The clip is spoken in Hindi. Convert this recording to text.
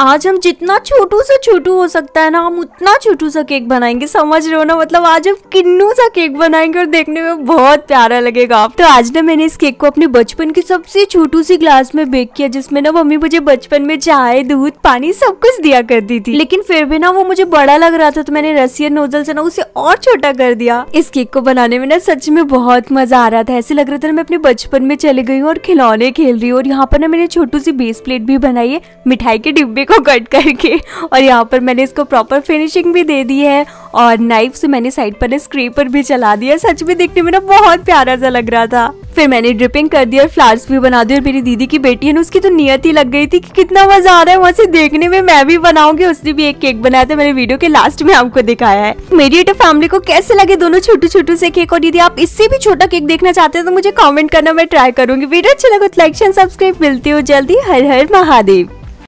आज हम जितना छोटू से छोटू हो सकता है ना हम उतना छोटू सा केक बनाएंगे समझ रहे हो ना मतलब आज हम किन्नू सा केक बनाएंगे और देखने में बहुत प्यारा लगेगा तो आज ना मैंने इस केक को अपने बचपन की सबसे छोटू सी ग्लास में बेक किया जिसमें ना मम्मी मुझे बचपन में चाय दूध पानी सब कुछ दिया करती थी लेकिन फिर भी ना वो मुझे बड़ा लग रहा था तो मैंने रसियन नोजल से ना उसे और छोटा कर दिया इस केक को बनाने में ना सच में बहुत मजा आ रहा था ऐसे लग रहा था मैं अपने बचपन में चली गई हूँ और खिलौने खेल रही हूँ और यहाँ पर ना मैंने छोटू सी बेस प्लेट भी बनाई है मिठाई के डिब्बे को कट करके और यहाँ पर मैंने इसको प्रॉपर फिनिशिंग भी दे दी है और नाइफ से मैंने साइड पर स्क्रीपर भी चला दिया सच में देखने में ना बहुत प्यारा सा लग रहा था फिर मैंने ड्रिपिंग कर दी और फ्लावर्स भी बना दी और मेरी दीदी की बेटी है ना उसकी तो नियत ही लग गई थी कि कितना मजा आ रहा है वहाँ से देखने में मैं भी बनाऊंगी उसने भी एक केक बनाया था मैंने वीडियो के लास्ट में आपको दिखाया है मेरी तो फैमिली को कैसे लगे दोनों छोटू छोटू से केक और दीदी आप इससे भी छोटा केक देखना चाहते हैं तो मुझे कॉमेंट करना मैं ट्राई करूंगी वीडियो अच्छा तो लाइक सब्सक्राइब मिलती हूँ जल्दी हर हर महादेव